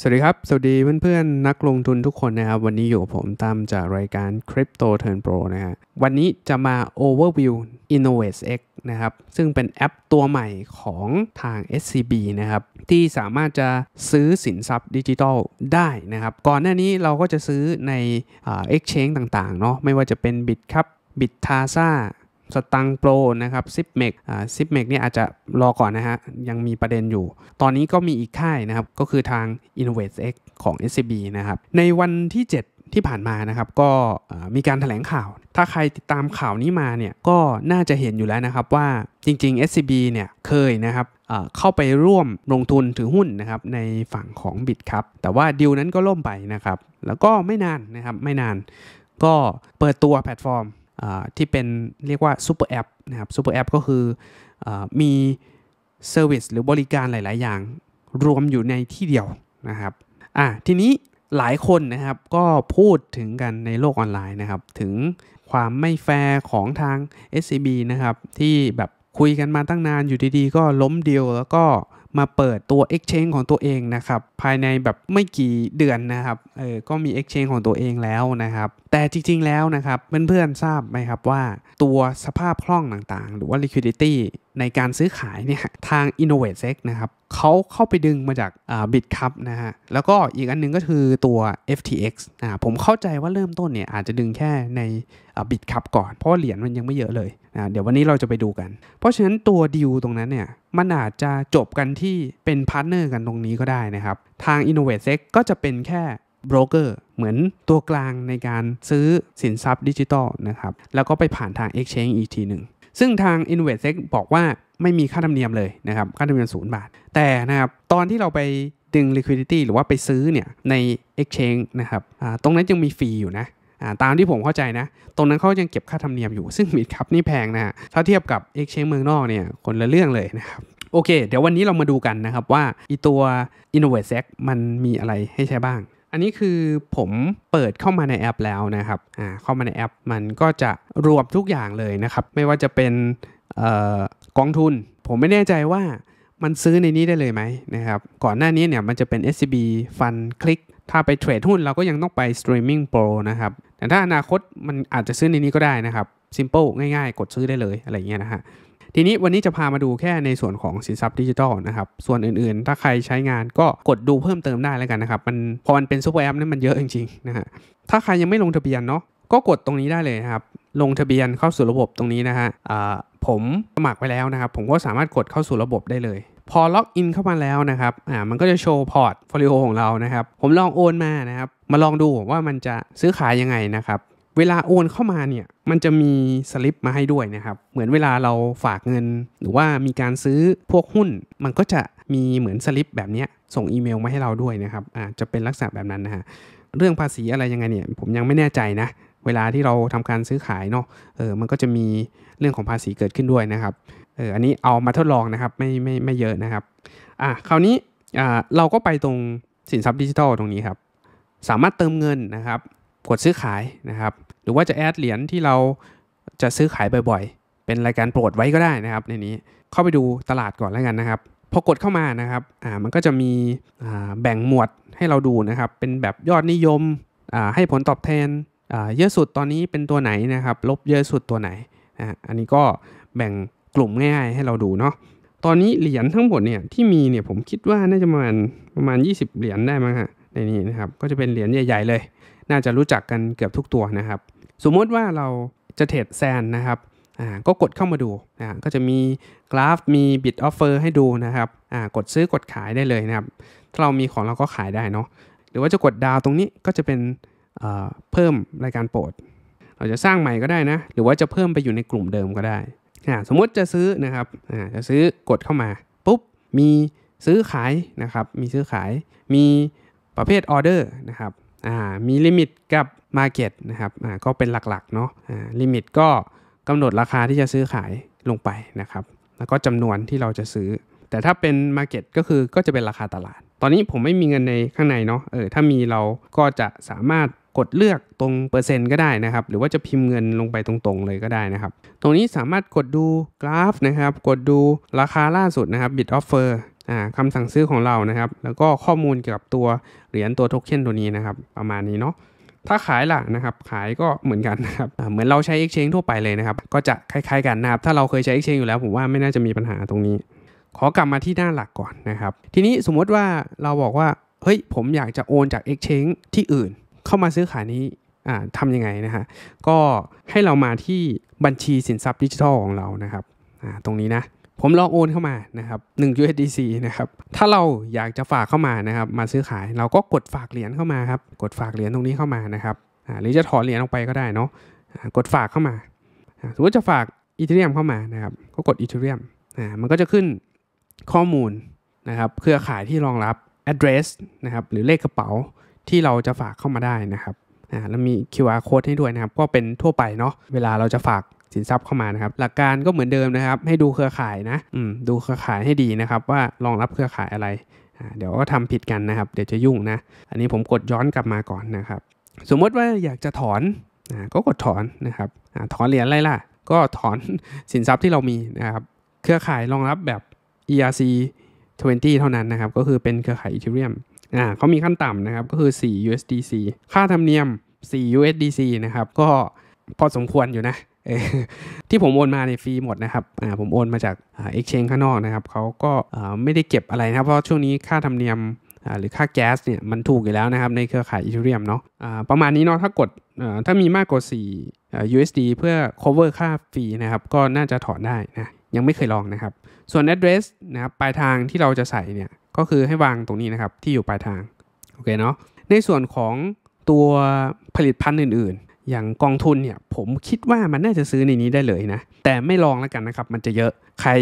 สวัสดีครับ สวัสดีเพื่อนๆนักลงทุนทุกคนนะครับ วันนี้อยู่กับผมตามจากรายการ Crypto Turn Pro นะฮะวันนี้จะมา Overview Innovate X นะครับ ซึ่งเป็นแอปตัวใหม่ของทาง SCB นะครับ ที่สามารถจะซื้อสินทรัพย์ดิจิทัลได้นะครับ ก่อนหน้านี้เราก็จะซื้อใน Exchange ต่างๆเนาะไม่ว่าจะเป็น Bit ครับบิตทาซ่าสตังโปรนะครับซิปเมกซิปเมกเนี่ยอาจจะรอก่อนนะฮะยังมีประเด็นอยู่ ตอนนี้ก็มีอีกค่ายนะครับก็คือทาง InnovateX ของ SCB นะครับในวันที่ 7 ที่ผ่านมานะครับก็มีการถแถลงข่าว ถ้าใครติดตามข่าวนี้มาเนี่ยก็น่าจะเห็นอยู่แล้วนะครับว่าจริงๆ SCB เนี่ยเคยนะครับเข้าไปร่วมลงทุนถือหุ้นนะครับในฝั่งของบิตครับแต่ว่าดีลนั้นก็ล่มไปนะครับแล้วก็ไม่นานนะครับไม่นานก็เปิดตัวแพลตฟอร์มที่เป็นเรียกว่าซูเปอร์แอปนะครับซูเปอร์แอปก็คืออมีเซอร์วิสหรือบริการหลายๆ อย่างรวมอยู่ในที่เดียวนะครับอ่ะทีนี้หลายคนนะครับก็พูดถึงกันในโลกออนไลน์นะครับถึงความไม่แฟร์ของทาง SCB นะครับที่แบบคุยกันมาตั้งนานอยู่ดี ๆ ก็ล้มเดียวแล้วก็มาเปิดตัว Exchange ของตัวเองนะครับภายในแบบไม่กี่เดือนนะครับเออก็มี Exchange ของตัวเองแล้วนะครับ แต่จริงๆแล้วนะครับเพื่อนๆทราบไหมครับว่า ตัวสภาพคล่องต่างๆ หรือว่า liquidity ในการซื้อขายเนี่ยทาง InnovateSec นะครับเขาเข้าไปดึงมาจากบิตคัพนะฮะแล้วก็อีกอันนึงก็คือตัว FTX นะผมเข้าใจว่าเริ่มต้นเนี่ยอาจจะดึงแค่ในบิตคัพก่อน เพราะเหรียญมันยังไม่เยอะเลยนะเดี๋ยววันนี้เราจะไปดูกัน เพราะฉะนั้นตัวดิวตรงนั้นเนี่ยมันอาจจะจบกันที่เป็นพาร์ทเนอร์กันตรงนี้ก็ได้นะครับทาง i n n o v a t e x ก็จะเป็นแค่บรกเกอร์เหมือนตัวกลางในการซื้อสินทรัพย์ดิจิตอลนะครับแล้วก็ไปผ่านทาง Exchange อีกทีหนึ่งซึ่งทาง i n v e s e x บอกว่าไม่มีค่าธรรมเนียมเลยนะครับค่าธรรมเนียมศูนย์บาท แต่นะครับตอนที่เราไปดึง liquidity หรือว่าไปซื้อเนี่ยใน exchange นะครับตรงนั้นยังมีฟรีอยู่นะตามที่ผมเข้าใจนะ ตรงนั้นเขายังเก็บค่าธรรมเนียมอยู่ ซึ่งมิตคับนี่แพงนะฮะถ้าเทียบกับ exchange เมืองนอกเนี่ยคนละเรื่องเลยนะครับโอเคเดี๋ยววันนี้เรามาดูกันนะครับว่าอีตัว Innovate s c มันมีอะไรให้ใช้บ้าง อันนี้คือผมเปิดเข้ามาในแอปแล้วนะครับเข้ามาในแอป มันก็จะรวบทุกอย่างเลยนะครับไม่ว่าจะเป็นอกองทุนผมไม่แน่ใจว่ามันซื้อในนี้ได้เลยไหมนะครับก่อนหน้านี้เนี่ยมันจะเป็น SCB ฟันคลิก ถ้าไปเทรดหุ้นเราก็ยังต้องไป Streaming Pro นะครับแต่ถ้าอนาคตมันอาจจะซื้อในนี้ก็ได้นะครับ Simple ง่ายๆ กดซื้อได้เลยอะไรเงี้ยนะฮะทีนี้วันนี้จะพามาดูแค่ในส่วนของสินทรัพย์ดิจิทัลนะครับส่วนอื่นๆ ถ้าใครใช้งานก็กดดูเพิ่มเติมได้แล้วกันนะครับมันพอมันเป็นซูเปอร์แอปนี่มันเยอะจริงๆนะฮะถ้าใครยังไม่ลงทะเบียนเนาะก็กดตรงนี้ได้เลยครับ ลงทะเบียนเข้าสู่ระบบตรงนี้นะฮะผมสมัครไปแล้วนะครับผมก็สามารถกดเข้าสู่ระบบได้เลย พอล็อกอินเข้ามาแล้วนะครับอ่ามันก็จะโชว์พอร์ตโฟลิโอของเรานะครับผมลองโอนมานะครับมาลองดูว่ามันจะซื้อขายยังไงนะครับเวลาโอนเข้ามาเนี่ยมันจะมีสลิปมาให้ด้วยนะครับเหมือนเวลาเราฝากเงินหรือว่ามีการซื้อพวกหุ้น มันก็จะมีเหมือนสลิปแบบนี้ส่งอีเมลมาให้เราด้วยนะครับอ่าจะเป็นลักษณะแบบนั้นนะฮะเรื่องภาษีอะไรยังไงเนี่ยผมยังไม่แน่ใจนะเวลาที่เราทำการซื้อขายเนาะ เออมันก็จะมีเรื่องของภาษีเกิดขึ้นด้วยนะครับ เอออันนี้เอามาทดลองนะครับ ไม่ไม่ไม่เยอะนะครับ อ่ะคราวนี้ อ่า เราก็ไปตรงสินทรัพย์ดิจิทัลตรงนี้ครับ สามารถเติมเงินนะครับกดซื้อขายนะครับ หรือว่าจะแอดเหรียญที่เราจะซื้อขายบ่อย ๆ เป็นรายการโปรดไว้ก็ได้นะครับในนี้ เข้าไปดูตลาดก่อนแล้วกันนะครับ พอกดเข้ามานะครับ อ่า มันก็จะมี อ่า แบ่งหมวดให้เราดูนะครับ เป็นแบบยอดนิยม อ่า ให้ผลตอบแทนเยอะสุดตอนนี้เป็นตัวไหนนะครับ ลบเยอะสุดตัวไหนนะอันนี้ก็แบ่งกลุ่มง่ายๆ ให้เราดูเนาะตอนนี้เหรียญทั้งหมดเนี่ยที่มีเนี่ยผมคิดว่าน่าจะประมาณประมาณ 20 เหรียญได้มั้งฮะในนี้นะครับก็จะเป็นเหรียญใหญ่ ๆเลย น่าจะรู้จักกันเกือบทุกตัวนะครับ สมมติว่าเราจะเทรดแซนนะครับอ่าก็กดเข้ามาดูอ่าก็จะมีกราฟมีบิตออฟเฟอร์ให้ดูนะครับอ่ากดซื้อกดขายได้เลยนะครับถ้าเรามีของเราก็ขายได้เนาะหรือว่าจะกดดาวตรงนี้ก็จะเป็นเพิ่มรายการโปรด เราจะสร้างใหม่ก็ได้นะ หรือว่าจะเพิ่มไปอยู่ในกลุ่มเดิมก็ได้ สมมติจะซื้อนะครับจะซื้อกดเข้ามาปุ๊บ มีซื้อขายนะครับ มีซื้อขาย มีประเภทออเดอร์นะครับมีลิมิตกับมาเก็ตนะครับก็เป็นหลักๆเนาะลิมิตก็กำหนดราคาที่จะซื้อขายลงไปนะครับ แล้วก็จำนวนที่เราจะซื้อ แต่ถ้าเป็นมาเก็ตก็คือก็จะเป็นราคาตลาด ตอนนี้ผมไม่มีเงินในข้างในเนาะ เออ ถ้ามีเราก็จะสามารถกดเลือกตรงเปอร์เซ็นต์ก็ได้นะครับหรือว่าจะพิมพ์เงินลงไปตรงๆเลยก็ได้นะครับตรงนี้สามารถกดดูกราฟนะครับ กดดูราคาล่าสุดนะครับ bid offer คำสั่งซื้อของเรานะครับ แล้วก็ข้อมูลเกี่ยวกับตัว เหรียญตัวโทเค็นตัวนี้นะครับ ประมาณนี้เนาะถ้าขายล่ะนะครับขายก็เหมือนกันนะครับเหมือนเราใช้ Exchange ทั่วไปเลยนะครับก็จะคล้ายๆ กันนะครับถ้าเราเคยใช้ Exchange อยู่แล้วผมว่าไม่น่าจะมีปัญหาตรงนี้ ขอกลับมาที่หน้าหลักก่อนนะครับ ทีนี้สมมติว่าเราบอกว่าเฮ้ยผมอยากจะโอนจาก Exchange ที่อื่นเข้ามาซื้อขายนี้ทำยังไงนะฮะ ก็ให้เรามาที่บัญชีสินทรัพย์ดิจิทัลของเรานะครับตรงนี้นะ ผมลองโอนเข้ามานะครับ1 USDC นะครับ ถ้าเราอยากจะฝากเข้ามานะครับ มาซื้อขาย เราก็กดฝากเหรียญเข้ามาครับ กดฝากเหรียญตรงนี้เข้ามานะครับหรือจะถอนเหรียญออกไปก็ได้เนาะ กดฝากเข้ามาสมมติจะฝากอีเทเรียมเข้ามานะครับ ก็กดอีเทเรียมมันก็จะขึ้นข้อมูลนะครับ เครือข่ายที่รองรับ address นะครับ หรือเลขกระเป๋าที่เราจะฝากเข้ามาได้นะครับ อ่า แล้วมี QR code ให้ด้วยนะครับ ก็เป็นทั่วไปเนาะ เวลาเราจะฝากสินทรัพย์เข้ามานะครับ หลักการก็เหมือนเดิมนะครับ ให้ดูเครือข่ายนะ อืม ดูเครือข่ายให้ดีนะครับ ว่ารองรับเครือข่ายอะไร อ่า เดี๋ยวก็ทำผิดกันนะครับ เดี๋ยวจะยุ่งนะ อันนี้ผมกดย้อนกลับมาก่อนนะครับ สมมติว่าอยากจะถอนอ่าก็กดถอนนะครับ อ่า ถอนเหรียญอะไรล่ะ ก็ถอนสินทรัพย์ที่เรามีนะครับ เครือข่ายรองรับแบบ ERC 20 เท่านั้นนะครับ ก็คือเป็นเครือข่ายอีเทเรียมอ่าเขามีขั้นต่ำนะครับก็คือ 4 USDC ค่าธรรมเนียม 4 USDC นะครับก็พอสมควรอยู่นะ ที่ผมโอนมาในฟรีหมดนะครับผมโอนมาจากเอ็กชแนนข้างนอกนะครับเขาก็ไม่ได้เก็บอะไรนะครับเพราะช่วงนี้ค่าธรรมเนียมหรือค่าแก๊สเนี่ยมันถูกอยู่แล้วนะครับในเครือข่ายอีเทเรียมเนาะประมาณนี้เนาะถ้ากดถ้ามีมากกว่า 4 USD เพื่อ cover ค่าฟรีนะครับก็น่าจะถอนได้นะยังไม่เคยลองนะครับส่วน address นะครับปลายทางที่เราจะใส่เนี่ยก็คือให้วางตรงนี้นะครับที่อยู่ปลายทางโอเคเนาะในส่วนของตัวผลิตภัณฑ์อื่นๆ อย่างกองทุนเนี่ยผมคิดว่ามันน่าจะซื้อในนี้ได้เลยนะ แต่ไม่ลองแล้วกันนะครับ มันจะเยอะใคร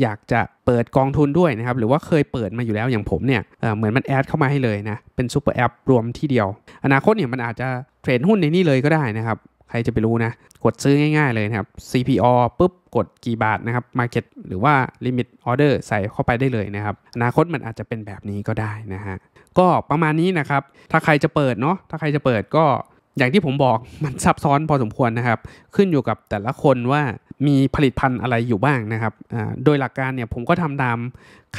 อยากจะเปิดกองทุนด้วยนะครับ หรือว่าเคยเปิดมาอยู่แล้วอย่างผมเนี่ยเหมือนมันแอดเข้ามาให้เลยนะเป็นซูเปอร์แอปรวมที่เดียว อนาคตเนี่ยมันอาจจะเทรดหุ้นในนี้เลยก็ได้นะครับใครจะไปรู้นะ กดซื้อง่ายๆเลยนะครับ CPO ปุ๊บ กดกี่บาทนะครับ Market หรือว่า Limit Order ใส่เข้าไปได้เลยนะครับ อนาคตมันอาจจะเป็นแบบนี้ก็ได้นะฮะ ก็ประมาณนี้นะครับ ถ้าใครจะเปิดเนาะ ถ้าใครจะเปิดก็อย่างที่ผมบอกมันซับซ้อนพอสมควรนะครับ ขึ้นอยู่กับแต่ละคนว่ามีผลิตภัณฑ์อะไรอยู่บ้างนะครับ โดยหลักการเนี่ยผมก็ทำตาม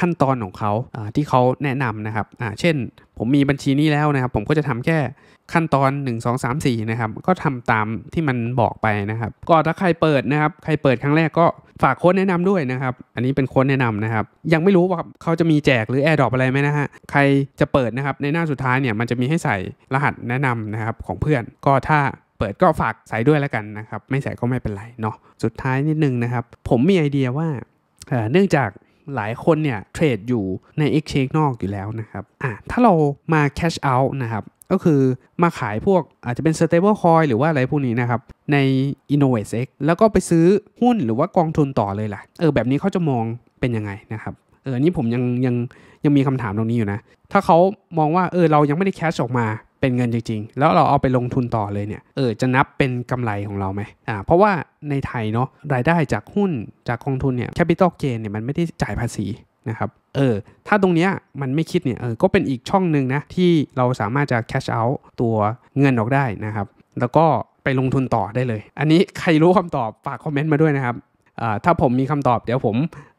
ขั้นตอนของเขาที่เขาแนะนำนะครับเช่นผมมีบัญชีนี้แล้วนะครับผมก็จะทำแค่ขั้นตอน 1 2 3 4นะครับก็ทำตามที่มันบอกไปนะครับ ก็ถ้าใครเปิดนะครับ ใครเปิดครั้งแรกก็ฝากโค้ดแนะนำด้วยนะครับอันนี้เป็นโค้ดแนะนำนะครับยังไม่รู้ว่าเขาจะมีแจกหรือแอร์ดรอปอะไรไหมนะฮะใครจะเปิดนะครับในหน้าสุดท้ายเนี่ยมันจะมีให้ใส่รหัสแนะนำนะครับของเพื่อนก็ถ้าเปิดก็ฝากใส่ด้วยแล้วกันนะครับ ไม่ใส่ก็ไม่เป็นไรเนาะสุดท้ายนิดนึงนะครับ ผมมีไอเดียว่า เนื่องจากหลายคนเนี่ยเทรดอยู่ใน Exchange นอกอยู่แล้วนะครับอ่ะถ้าเรามา cash out นะครับ ก็คือมาขายพวกอาจจะเป็น stable coin หรือว่าอะไรพวกนี้นะครับ ใน InnovateX แล้วก็ไปซื้อหุ้นหรือว่ากองทุนต่อเลยล่ะเออแบบนี้เขาจะมองเป็นยังไงนะครับเออนี่ผมยังยังยังมีคำถามตรงนี้อยู่นะถ้าเขามองว่าเออเรายังไม่ได้แคชออกมาเป็นเงินจริงๆ แล้วเราเอาไปลงทุนต่อเลยเนี่ย เออ จะนับเป็นกำไรของเราไหมอ่า เพราะว่าในไทยเนาะรายได้จากหุ้นจากกองทุนเนี่ยแคปิตอลเกนเนี่ยมันไม่ได้จ่ายภาษีนะครับ เออ ถ้าตรงเนี้ยมันไม่คิดเนี่ย เออ ก็เป็นอีกช่องหนึ่งนะที่เราสามารถจะแคชเอาตัวเงินออกได้นะครับ แล้วก็ไปลงทุนต่อได้เลย อันนี้ใครรู้คำตอบฝากคอมเมนต์มาด้วยนะครับอ่าถ้าผมมีคำตอบ เดี๋ยวผม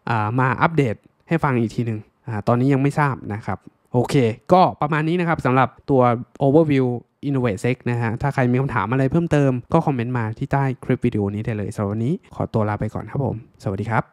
อ่า มาอัปเดตให้ฟังอีกทีหนึ่งอ่า ตอนนี้ยังไม่ทราบนะครับโอเค ก็ประมาณนี้นะครับสำหรับตัว overview Innovate s นะฮะ ถ้าใครมีคำถามอะไรเพิ่มเติม ก็คอมเมนต์มาที่ใต้คลิปวิดีโอนี้ได้เลยสำหรับวันนี้ขอตัวลาไปก่อนครับผม สวัสดีครับ